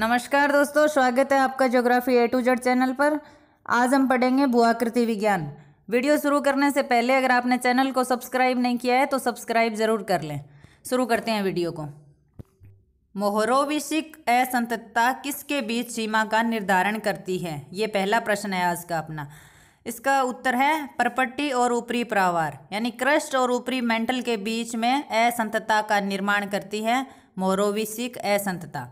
नमस्कार दोस्तों स्वागत है आपका geography A to Z channel पर आज हम पढ़ेंगे भूआकृति विज्ञान वीडियो शुरू करने से पहले अगर आपने चैनल को सब्सक्राइब नहीं किया है तो सब्सक्राइब ज़रूर कर लें शुरू करते हैं वीडियो को मोहरोविशिक असंतता किसके बीच सीमा का निर्धारण करती है ये पहला प्रश्न है आज का अपना इसका उत्तर है परपट्टी और ऊपरी प्रावार यानी क्रस्ट और ऊपरी मेंटल के बीच में असंतता का निर्माण करती है मोहरोविशिक असंतता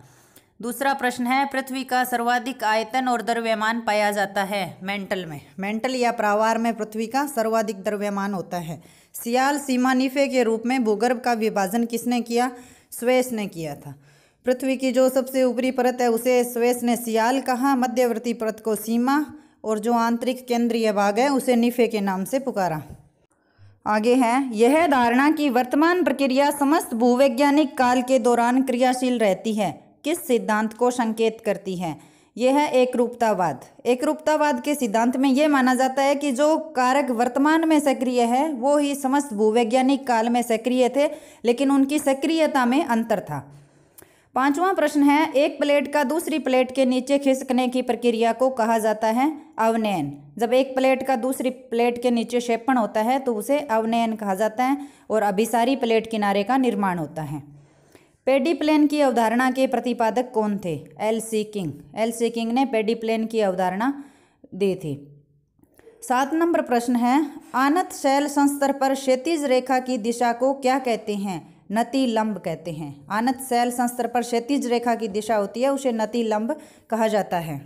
दूसरा प्रश्न है पृथ्वी का सर्वाधिक आयतन और द्रव्यमान पाया जाता है मेंटल में मेंटल या प्रावार में पृथ्वी का सर्वाधिक द्रव्यमान होता है सियाल सीमा निफे के रूप में भूगर्भ का विभाजन किसने किया स्वेस ने किया था पृथ्वी की जो सबसे ऊपरी परत है उसे स्वेस ने सियाल कहा मध्यवर्ती परत को सीमा और जो आंतरिक केंद्रीय भाग है उसे निफे के नाम से पुकारा आगे है यह धारणा की वर्तमान प्रक्रिया समस्त भूवैज्ञानिक काल के दौरान क्रियाशील रहती है किस सिद्धांत को संकेत करती है यह है एक रूपतावाद एक रूपतावाद के सिद्धांत में यह माना जाता है कि जो कारक वर्तमान में सक्रिय है वो ही समस्त भूवैज्ञानिक काल में सक्रिय थे लेकिन उनकी सक्रियता में अंतर था पांचवा प्रश्न है एक प्लेट का दूसरी प्लेट के नीचे खिसकने की प्रक्रिया को कहा जाता है अवनयन जब एक प्लेट का दूसरी प्लेट के नीचे क्षेपण होता है तो उसे अवनयन कहा जाता है और अभिसारी प्लेट किनारे का निर्माण होता है पेडी प्लेन की अवधारणा के प्रतिपादक कौन थे L C King L C King ने पेडी प्लेन की अवधारणा दी थी सात नंबर प्रश्न है आनत शैल संस्तर पर क्षैतिज रेखा की दिशा को क्या कहते हैं नति लंब कहते हैं आनत शैल संस्तर पर क्षेत्रिज रेखा की दिशा होती है उसे नति लंब कहा जाता है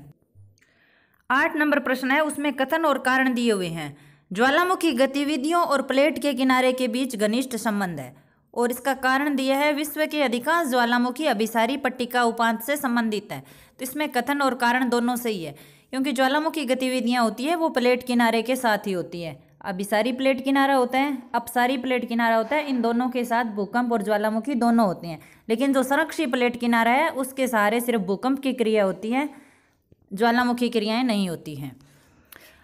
आठ नंबर प्रश्न है उसमें कथन और कारण दिए हुए हैं ज्वालामुखी गतिविधियों और प्लेट के किनारे के बीच घनिष्ठ संबंध है और इसका कारण दिया है विश्व के अधिकांश ज्वालामुखी अभिसारी पट्टिका उपांत से संबंधित है तो इसमें कथन और कारण दोनों से ही है क्योंकि ज्वालामुखी गतिविधियाँ होती है वो प्लेट किनारे के साथ ही होती है अभिसारी प्लेट किनारा होते हैं अपसारी प्लेट किनारा होता है इन दोनों के साथ भूकंप और ज्वालामुखी दोनों होते हैं लेकिन जो संरक्षी प्लेट किनारा है उसके सहारे सिर्फ भूकंप की क्रिया होती है ज्वालामुखी क्रियाएँ नहीं होती हैं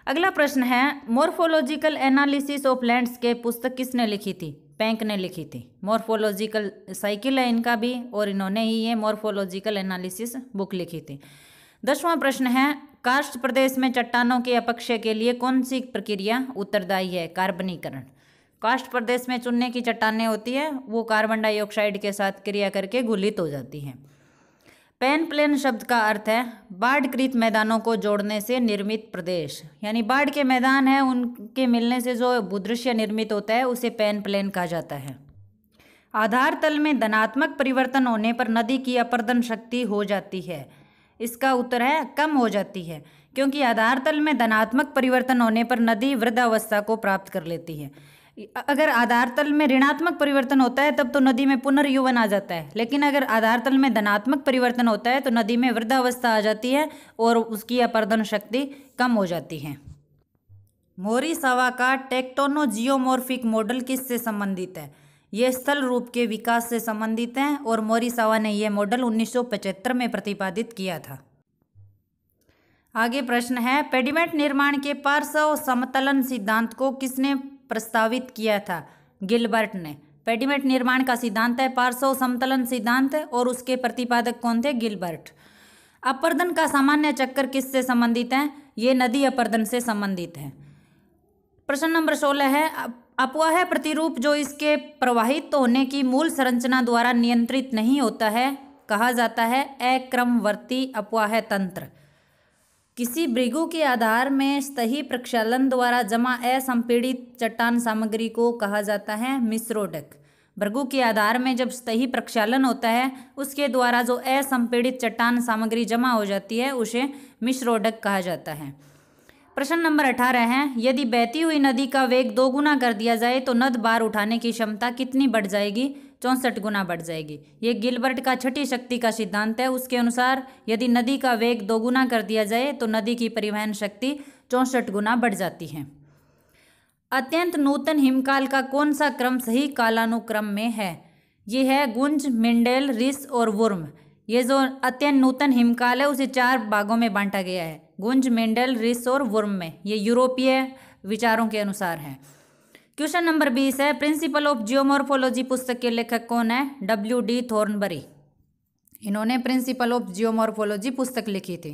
अगला प्रश्न है मोर्फोलॉजिकल एनालिसिस ऑफ लैंडस्केप पुस्तक किसने लिखी थी पैंक ने लिखी थी मोर्फोलॉजिकल साइकिल है इनका भी और इन्होंने ही ये मोर्फोलॉजिकल एनालिसिस बुक लिखी थी दसवां प्रश्न है काष्ट प्रदेश में चट्टानों के अपक्षय के लिए कौन सी प्रक्रिया उत्तरदायी है कार्बनीकरण काष्ठ प्रदेश में चुनने की चट्टानें होती है वो कार्बन डाइऑक्साइड के साथ क्रिया करके घुलित हो जाती हैं पेन प्लेन शब्द का अर्थ है बाढ़कृत मैदानों को जोड़ने से निर्मित प्रदेश यानी बाढ़ के मैदान है उनके मिलने से जो भूदृश्य निर्मित होता है उसे पेन प्लेन कहा जाता है आधार तल में धनात्मक परिवर्तन होने पर नदी की अपर्दन शक्ति हो जाती है इसका उत्तर है कम हो जाती है क्योंकि आधार तल में धनात्मक परिवर्तन होने पर नदी वृद्धावस्था को प्राप्त कर लेती है अगर आधार तल में ऋणात्मक परिवर्तन होता है तब तो नदी में पुनर्युवन आ जाता है लेकिन अगर आधार तल में धनात्मक परिवर्तन होता है तो नदी में वृद्धावस्था आ जाती है और उसकी अपर्दन शक्ति कम हो जाती है सवा का टेक्टोनो जियोमोर्फिक मॉडल किससे संबंधित है ये स्थल रूप के विकास से संबंधित हैं और सवा ने यह मॉडल 1975 में प्रतिपादित किया था आगे प्रश्न है पेडिमेंट निर्माण के पार्श्व समतलन सिद्धांत को किसने प्रस्तावित किया था गिलबर्ट ने पेडिमेट निर्माण का सिद्धांत है पार्श्व समतलन सिद्धांत और उसके प्रतिपादक कौन थे गिलबर्ट अपर्दन का सामान्य चक्कर किससे संबंधित है ये नदी अपर्दन से संबंधित है प्रश्न नंबर सोलह है अपवाह प्रतिरूप जो इसके प्रवाहित होने की मूल संरचना द्वारा नियंत्रित नहीं होता है कहा जाता है अक्रमवर्ती अपवाह तंत्र किसी भृगु के आधार में सही प्रक्षालन द्वारा जमा असंपीड़ित चट्टान सामग्री को कहा जाता है मिस्रोडक भृगु के आधार में जब सही प्रक्षालन होता है उसके द्वारा जो असंपीड़ित चट्टान सामग्री जमा हो जाती है उसे मिश्रोडक कहा जाता है प्रश्न नंबर अठारह है यदि बहती हुई नदी का वेग दोगुना कर दिया जाए तो नद बार उठाने की क्षमता कितनी बढ़ जाएगी चौंसठ गुना बढ़ जाएगी ये गिलबर्ट का छठी शक्ति का सिद्धांत है उसके अनुसार यदि नदी का वेग दोगुना कर दिया जाए तो नदी की परिवहन शक्ति चौंसठ गुना बढ़ जाती है अत्यंत नूतन हिमकाल का कौन सा क्रम सही कालानुक्रम में है ये है गुंज मिंडेल रिस और वुर्म ये जो अत्यंत नूतन हिमकाल है उसे चार भागों में बांटा गया है गुंज मिंडेल रिस और वुर्म में ये यूरोपीय विचारों के अनुसार है क्वेश्चन नंबर बीस है प्रिंसिपल ऑफ जियोमोर्फोलॉजी पुस्तक के लेखक कौन है डब्ल्यू डी थोर्नबरी इन्होंने प्रिंसिपल ऑफ जियोमोर्फोलॉजी पुस्तक लिखी थी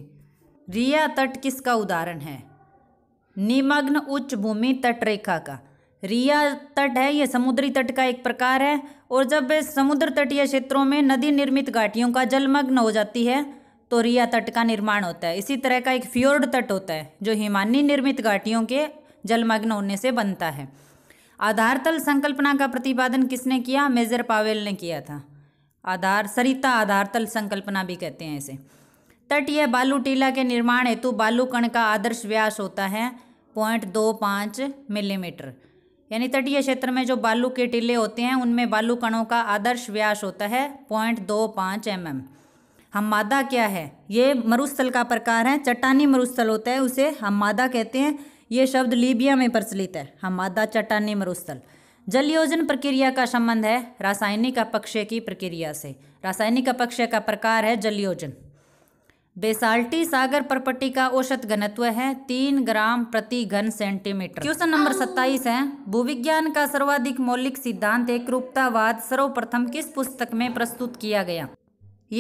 रिया तट किसका उदाहरण है निमग्न उच्च भूमि तटरेखा का रिया तट है ये समुद्री तट का एक प्रकार है और जब समुद्र तटीय क्षेत्रों में नदी निर्मित घाटियों का जलमग्न हो जाती है तो रिया तट का निर्माण होता है इसी तरह का एक फ्योर्ड तट होता है जो हिमानी निर्मित घाटियों के जलमग्न होने से बनता है आधार तल संकल्पना का प्रतिपादन किसने किया मेजर पावेल ने किया था आधार सरिता आधार तल संकल्पना भी कहते हैं इसे तटीय बालू टीला के निर्माण हेतु बालू कण का आदर्श व्यास होता है पॉइंट दो पाँच मिलीमीटर यानी तटीय क्षेत्र में जो बालू के टीले होते हैं उनमें बालू कणों का आदर्श व्यास होता है पॉइंट दो पाँच एम एम हमादा क्या है ये मरुस्थल का प्रकार है चट्टानी मरुस्थल होता है उसे हमादा कहते हैं ये शब्द लीबिया में प्रचलित है हमादा चट्टानी मरुस्थल जलयोजन प्रक्रिया का संबंध है रासायनिक अपक्षय की प्रक्रिया से रासायनिक अपक्षय का प्रकार है जलयोजन बेसाल्टी सागर परपट्टी का औसत घनत्व है तीन ग्राम प्रति घन सेंटीमीटर क्वेश्चन नंबर सत्ताईस है भूविज्ञान का सर्वाधिक मौलिक सिद्धांत एक रूपतावाद सर्वप्रथम किस पुस्तक में प्रस्तुत किया गया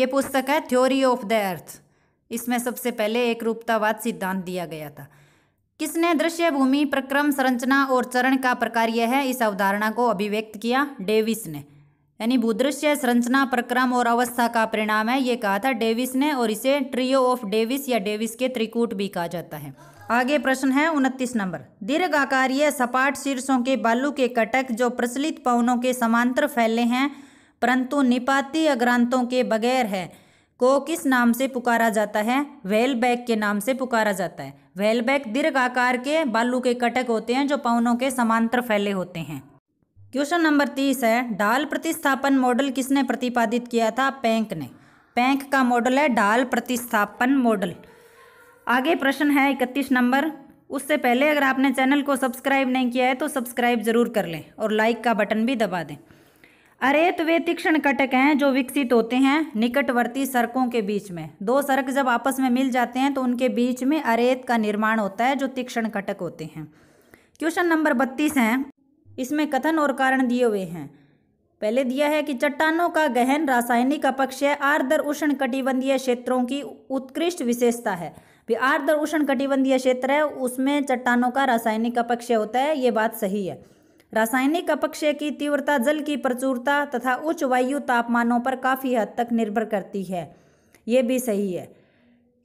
ये पुस्तक है थ्योरी ऑफ द अर्थ इसमें सबसे पहले एक रूपतावाद सिद्धांत दिया गया था किसने दृश्य भूमि प्रक्रम संरचना और चरण का प्रकार यह है इस अवधारणा को अभिव्यक्त किया डेविस ने यानी भूदृश्य संरचना प्रक्रम और अवस्था का परिणाम है ये कहा था डेविस ने और इसे ट्रियो ऑफ डेविस या डेविस के त्रिकूट भी कहा जाता है आगे प्रश्न है उनतीस नंबर दीर्घ आकार्य सपाट शीर्षों के बालू के कटक जो प्रचलित पवनों के समांतर फैले हैं परंतु निपाती अग्रांतों के बगैर है को किस नाम से पुकारा जाता है वेल बैग के नाम से पुकारा जाता है वेलबैक दीर्घ आकार के बालू के कटक होते हैं जो पवनों के समांतर फैले होते हैं क्वेश्चन नंबर तीस है डाल प्रतिस्थापन मॉडल किसने प्रतिपादित किया था पैंक ने पैंक का मॉडल है डाल प्रतिस्थापन मॉडल आगे प्रश्न है इकतीस नंबर उससे पहले अगर आपने चैनल को सब्सक्राइब नहीं किया है तो सब्सक्राइब जरूर कर लें और लाइक का बटन भी दबा दें अरेत वे तीक्ष्ण कटक हैं जो विकसित होते हैं निकटवर्ती सड़कों के बीच में दो सड़क जब आपस में मिल जाते हैं तो उनके बीच में अरेत का निर्माण होता है जो तीक्ष्ण कटक होते हैं क्वेश्चन नंबर बत्तीस हैं इसमें कथन और कारण दिए हुए हैं पहले दिया है कि चट्टानों का गहन रासायनिक अपक्षय आर्द्र उष्ण कटिबंधीय क्षेत्रों की उत्कृष्ट विशेषता है भी आर्द्र उष्ण कटिबंधीय क्षेत्र है उसमें चट्टानों का रासायनिक अपक्षय होता है ये बात सही है रासायनिक अपक्षय की तीव्रता जल की प्रचुरता तथा उच्च वायु तापमानों पर काफ़ी हद तक निर्भर करती है ये भी सही है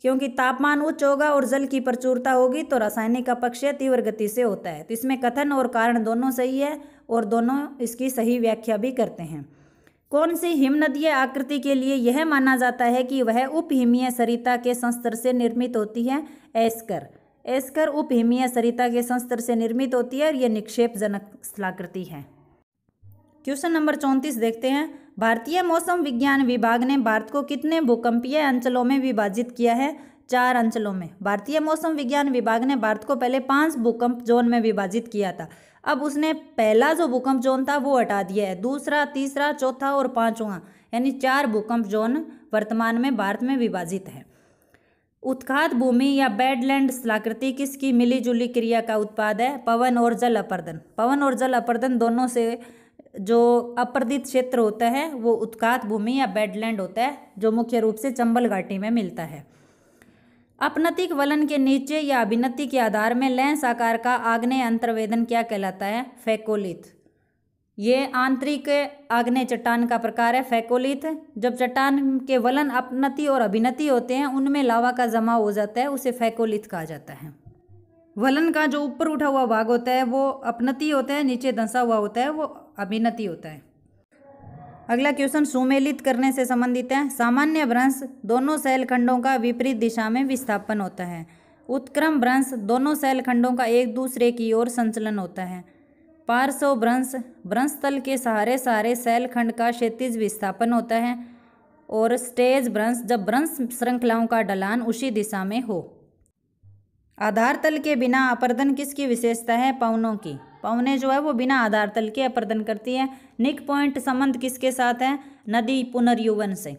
क्योंकि तापमान उच्च होगा और जल की प्रचुरता होगी तो रासायनिक अपक्षय तीव्र गति से होता है तो इसमें कथन और कारण दोनों सही है और दोनों इसकी सही व्याख्या भी करते हैं कौन सी हिमनदीय आकृति के लिए यह माना जाता है कि वह उपहिमीय सरिता के संस्तर से निर्मित होती है एस्कर एस्कर उपहिमीय सरिता के संस्तर से निर्मित होती है और यह निक्षेपजनक स्थलाकृति है क्वेश्चन नंबर चौंतीस देखते हैं भारतीय मौसम विज्ञान विभाग ने भारत को कितने भूकंपीय अंचलों में विभाजित किया है चार अंचलों में भारतीय मौसम विज्ञान विभाग ने भारत को पहले पांच भूकंप जोन में विभाजित किया था अब उसने पहला जो भूकंप जोन था वो हटा दिया है दूसरा तीसरा चौथा और पांचवा यानी चार भूकंप जोन वर्तमान में भारत में विभाजित है उत्खात भूमि या बेडलैंड किसकी मिली मिलीजुली क्रिया का उत्पाद है पवन और जल अपर्दन पवन और जल अपर्दन दोनों से जो अपर्दित क्षेत्र होता है वो उत्खात भूमि या बेडलैंड होता है जो मुख्य रूप से चंबल घाटी में मिलता है अपनतिक वलन के नीचे या अभिनति के आधार में लेंस आकार का आग्नेय अंतर्वेदन क्या कहलाता है फेकोलिथ ये आंतरिक आग्नेय चट्टान का प्रकार है फैकोलिथ जब चट्टान के वलन अपनति और अभिनति होते हैं उनमें लावा का जमा हो जाता है उसे फैकोलिथ कहा जाता है वलन का जो ऊपर उठा हुआ भाग होता है वो अपनति होता है नीचे धंसा हुआ होता है वो अभिनति होता है अगला क्वेश्चन सुमेलित करने से संबंधित है सामान्य भ्रंश दोनों शैलखंडों का विपरीत दिशा में विस्थापन होता है उत्क्रम भ्रंश दोनों शैलखंडों का एक दूसरे की ओर संचलन होता है पार्श्व भ्रंश भ्रंश तल के सहारे सहारे सेल खंड का क्षेत्रिज विस्थापन होता है और स्टेज भ्रंश जब भ्रंश श्रृंखलाओं का ढलान उसी दिशा में हो आधार तल के बिना अपर्दन किसकी विशेषता है पवनों की पवने जो है वो बिना आधार तल के अपर्दन करती है निक पॉइंट संबंध किसके साथ है नदी पुनर्युवन से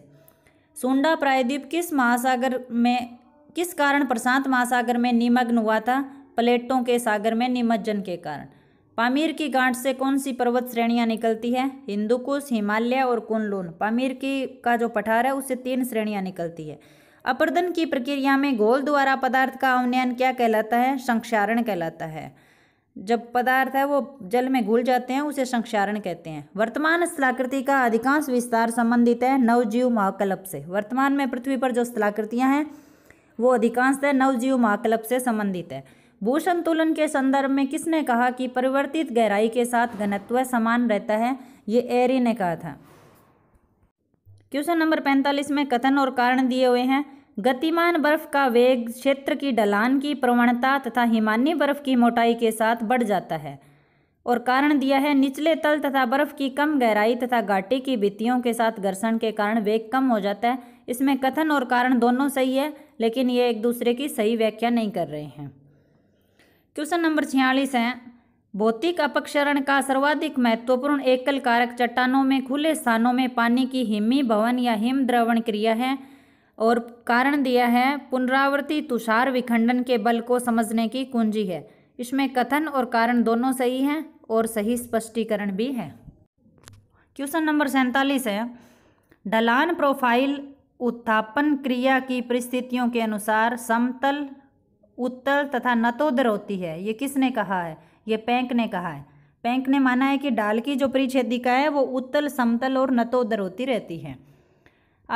सुंडा प्रायद्वीप किस महासागर में किस कारण प्रशांत महासागर में निमग्न हुआ था प्लेटों के सागर में निमज्जन के कारण पामीर की गांठ से कौन सी पर्वत श्रेणियाँ निकलती है हिंदुकुश हिमालय और कुनलून पामीर की का जो पठार है उससे तीन श्रेणियाँ निकलती है अपर्दन की प्रक्रिया में घोल द्वारा पदार्थ का अवनयन क्या कहलाता है संक्षारण कहलाता है जब पदार्थ है वो जल में घुल जाते हैं उसे संक्षारण कहते हैं वर्तमान स्थलाकृति का अधिकांश विस्तार संबंधित है नवजीव महाकल्प से वर्तमान में पृथ्वी पर जो स्थलाकृतियाँ हैं वो अधिकांशतः नवजीव महाकल्प से संबंधित है भू संतुलन के संदर्भ में किसने कहा कि परिवर्तित गहराई के साथ घनत्व समान रहता है ये एरी ने कहा था क्वेश्चन नंबर पैंतालीस में कथन और कारण दिए हुए हैं गतिमान बर्फ का वेग क्षेत्र की ढलान की प्रवणता तथा हिमानी बर्फ की मोटाई के साथ बढ़ जाता है और कारण दिया है निचले तल तथा बर्फ की कम गहराई तथा घाटी की भित्तियों के साथ घर्षण के कारण वेग कम हो जाता है इसमें कथन और कारण दोनों सही है लेकिन ये एक दूसरे की सही व्याख्या नहीं कर रहे हैं क्वेश्चन नंबर छियालीस है भौतिक अपक्षरण का सर्वाधिक महत्वपूर्ण एकल कारक चट्टानों में खुले स्थानों में पानी की हिमी भवन या हिम द्रवण क्रिया है और कारण दिया है पुनरावृत्ति तुषार विखंडन के बल को समझने की कुंजी है इसमें कथन और कारण दोनों सही हैं और सही स्पष्टीकरण भी है क्वेश्चन नंबर सैंतालीस है ढलान प्रोफाइल उत्थापन क्रिया की परिस्थितियों के अनुसार समतल उत्तल तथा नतोदर होती है ये किसने कहा है ये पैंक ने कहा है पैंक ने माना है कि डाल की जो परिच्छेदिका है वो उत्तल समतल और नतोदर होती रहती है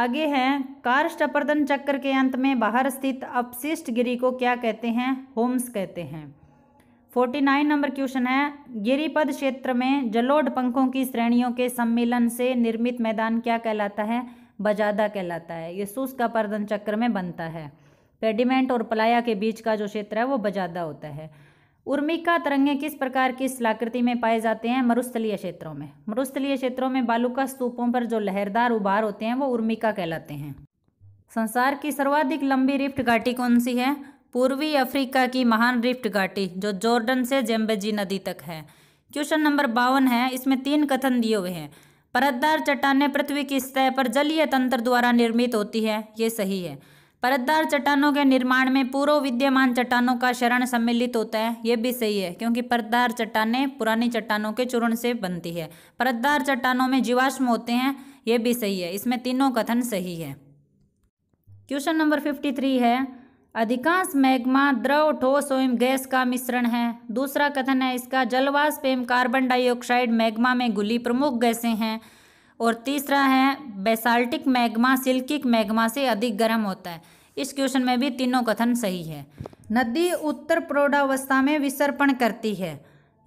आगे है कार्ष्ट अपर्दन चक्र के अंत में बाहर स्थित अपशिष्ट गिरी को क्या कहते हैं होम्स कहते हैं फोर्टी नाइन नंबर क्वेश्चन है गिरिपद क्षेत्र में जलोढ़ पंखों की श्रेणियों के सम्मिलन से निर्मित मैदान क्या कहलाता है बजादा कहलाता है ये शुष्क अपर्दन चक्र में बनता है पेडिमेंट और पलाया के बीच का जो क्षेत्र है वो बजादा होता है उर्मिका तरंगे किस प्रकार की स्थलाकृति में पाए जाते हैं मरुस्थलीय क्षेत्रों में मरुस्थलीय क्षेत्रों में बालुका स्तूपों पर जो लहरदार उभार होते हैं वो उर्मिका कहलाते हैं संसार की सर्वाधिक लंबी रिफ्ट घाटी कौन सी है पूर्वी अफ्रीका की महान रिफ्ट घाटी जो जॉर्डन से जेम्बेजी नदी तक है क्वेश्चन नंबर बावन है इसमें तीन कथन दिए हुए हैं परतदार चट्टाने पृथ्वी की सतह पर जलीय तंत्र द्वारा निर्मित होती है ये सही है परतदार चट्टानों के निर्माण में पूर्व विद्यमान चट्टानों का शरण सम्मिलित होता है ये भी सही है क्योंकि परतदार चट्टाने पुरानी चट्टानों के चूर्ण से बनती है परतदार चट्टानों में जीवाश्म होते हैं यह भी सही है इसमें तीनों कथन सही है क्वेश्चन नंबर फिफ्टी थ्री है अधिकांश मैग्मा द्रव ठोस एवं गैस का मिश्रण है दूसरा कथन है इसका जलवाष्प एवं कार्बन डाइऑक्साइड मैग्मा में घुली प्रमुख गैसें हैं और तीसरा है बेसाल्टिक मैग्मा सिल्किक मैग्मा से अधिक गर्म होता है इस क्वेश्चन में भी तीनों कथन सही है नदी उत्तर प्रौढ़ावस्था में विसर्पण करती है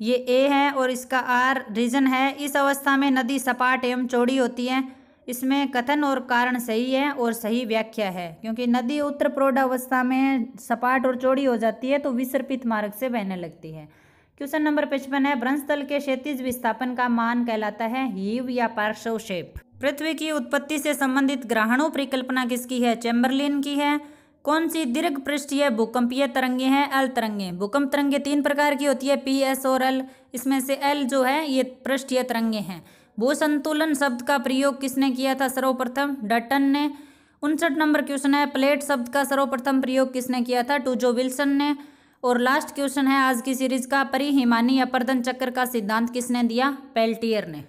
ये ए है और इसका आर रीजन है इस अवस्था में नदी सपाट एवं चौड़ी होती है इसमें कथन और कारण सही है और सही व्याख्या है क्योंकि नदी उत्तर प्रौढ़ावस्था में सपाट और चौड़ी हो जाती है तो विसर्पित मार्ग से बहने लगती है क्वेश्चन नंबर पचपन है भ्रंशतल के क्षेत्र विस्थापन का मान कहलाता है हीव या पार्श्व शेप पृथ्वी की उत्पत्ति से संबंधित ग्रहणों परिकल्पना किसकी है चैम्बरलिन की है कौन सी दीर्घ पृष्ठीय भूकंपीय तरंगे हैं एल तरंगे भूकंप तरंगे तीन प्रकार की होती है पी एस और एल इसमें से एल जो है ये पृष्ठीय तरंगे हैं भू संतुलन शब्द का प्रयोग किसने किया था सर्वप्रथम डटन ने उनसठ नंबर क्वेश्चन है प्लेट शब्द का सर्वप्रथम प्रयोग किसने किया था टूजो विल्सन ने और लास्ट क्वेश्चन है आज की सीरीज का परिहिमानी अपर्दन चक्र का सिद्धांत किसने दिया पेल्टियर ने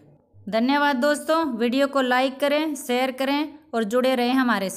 धन्यवाद दोस्तों वीडियो को लाइक करें शेयर करें और जुड़े रहें हमारे साथ